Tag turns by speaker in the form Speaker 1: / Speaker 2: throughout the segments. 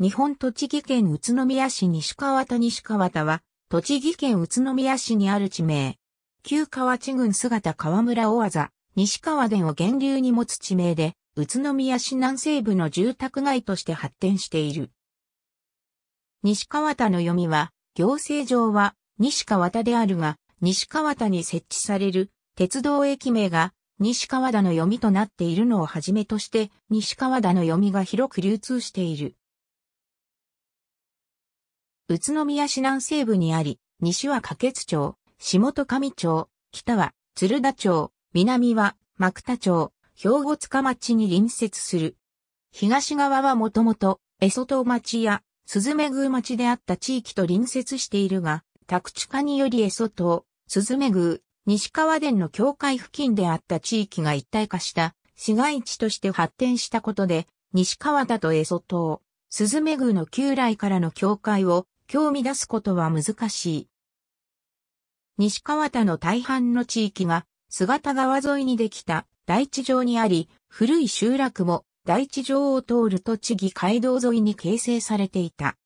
Speaker 1: 日本栃木県宇都宮市西川田西川田は、栃木県宇都宮市にある地名。旧河内郡姿川村大技、西川田を源流に持つ地名で、宇都宮市南西部の住宅街として発展している。西川田の読みは、行政上は西川田であるが、西川田に設置される鉄道駅名が西川田の読みとなっているのをはじめとして、西川田の読みが広く流通している。宇都宮市南西部にあり、西は花月町、下戸上町、北は鶴田町、南は幕田町、兵庫塚町に隣接する。東側はもともと、江戸町や、鈴目宮町であった地域と隣接しているが、宅地化により江戸、鈴目宮、西川殿の境界付近であった地域が一体化した市街地として発展したことで、西川田と江戸、鈴目宮の旧来からの境界を興味出すことは難しい。西川田の大半の地域が、姿川沿いにできた大地上にあり、古い集落も大地上を通る栃木街道沿いに形成されていた。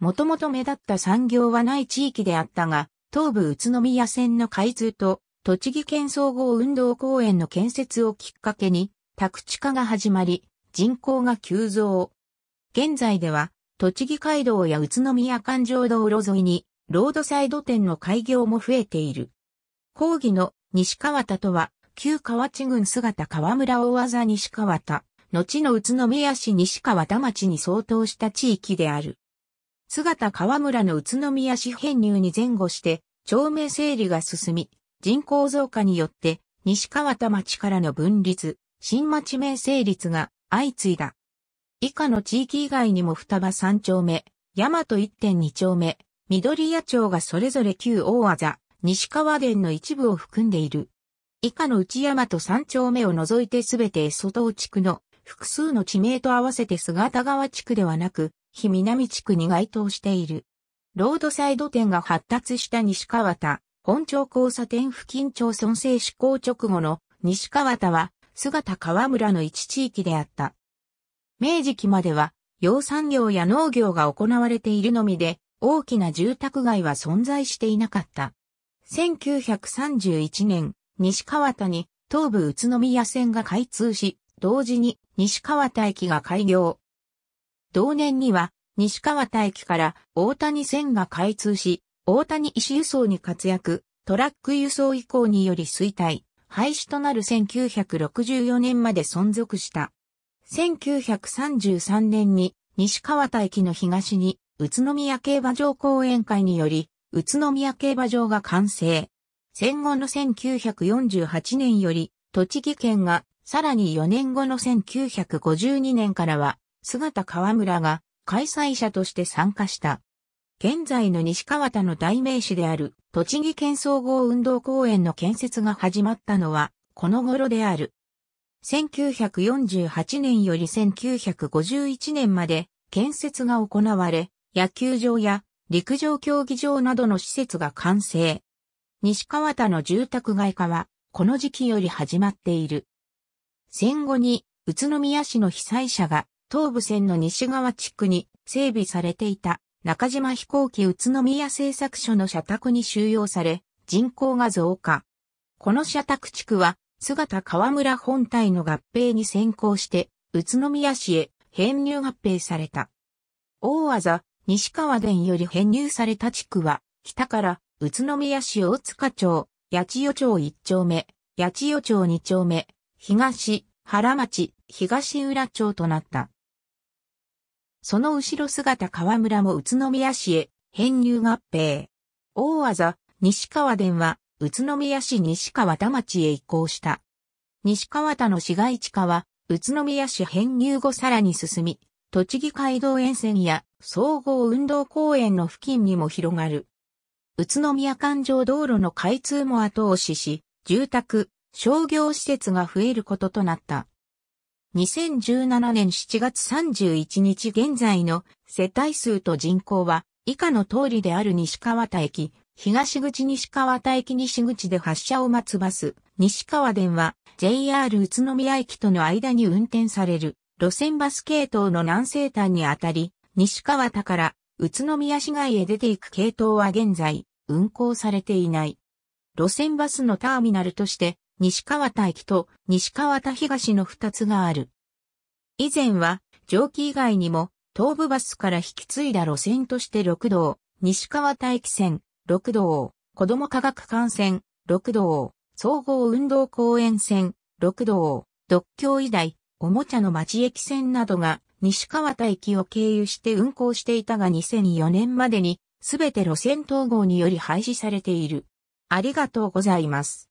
Speaker 1: もともと目立った産業はない地域であったが、東部宇都宮線の開通と、栃木県総合運動公園の建設をきっかけに、宅地化が始まり、人口が急増。現在では、栃木街道や宇都宮環状道路沿いに、ロードサイド店の開業も増えている。講義の西川田とは、旧河内郡姿河村大技西川田、後の宇都宮市西川田町に相当した地域である。姿河村の宇都宮市編入に前後して、町名整理が進み、人口増加によって、西川田町からの分立、新町名成立が相次いだ。以下の地域以外にも双葉三丁目、大和点二丁目、緑谷町がそれぞれ旧大技、西川殿の一部を含んでいる。以下の内大和三丁目を除いてすべて外尾地区の複数の地名と合わせて姿川地区ではなく、日南地区に該当している。ロードサイド店が発達した西川田、本町交差点付近町村制施行直後の西川田は、姿川村の一地域であった。明治期までは、養蚕業や農業が行われているのみで、大きな住宅街は存在していなかった。1931年、西川田に東武宇都宮線が開通し、同時に西川田駅が開業。同年には西川田駅から大谷線が開通し、大谷石輸送に活躍、トラック輸送以降により衰退、廃止となる1964年まで存続した。1933年に西川田駅の東に宇都宮競馬場講演会により宇都宮競馬場が完成。戦後の1948年より栃木県がさらに4年後の1952年からは姿川村が開催者として参加した。現在の西川田の代名詞である栃木県総合運動公園の建設が始まったのはこの頃である。1948年より1951年まで建設が行われ、野球場や陸上競技場などの施設が完成。西川田の住宅街化は、この時期より始まっている。戦後に、宇都宮市の被災者が、東武線の西側地区に整備されていた中島飛行機宇都宮製作所の社宅に収容され、人口が増加。この社宅地区は姿川村本体の合併に先行して、宇都宮市へ編入合併された。大技、西川殿より編入された地区は、北から宇都宮市大塚町、八千代町一丁目、八千代町二丁目、東、原町、東浦町となった。その後ろ姿川村も宇都宮市へ編入合併。大技、西川殿は宇都宮市西川田町へ移行した。西川田の市街地化は、宇都宮市編入後さらに進み、栃木街道沿線や総合運動公園の付近にも広がる。宇都宮環状道路の開通も後押しし、住宅、商業施設が増えることとなった。2017年7月31日現在の世帯数と人口は以下の通りである西川田駅、東口西川田駅西口で発車を待つバス、西川電は JR 宇都宮駅との間に運転される路線バス系統の南西端にあたり、西川田から宇都宮市街へ出ていく系統は現在運行されていない。路線バスのターミナルとして西川田駅と西川田東の2つがある。以前は蒸気以外にも東部バスから引き継いだ路線として六道、西川田駅線、六道、子供科学観戦、六道、総合運動公園線、六道、独協医大、おもちゃの町駅線などが西川田駅を経由して運行していたが2004年までにすべて路線統合により廃止されている。ありがとうございます。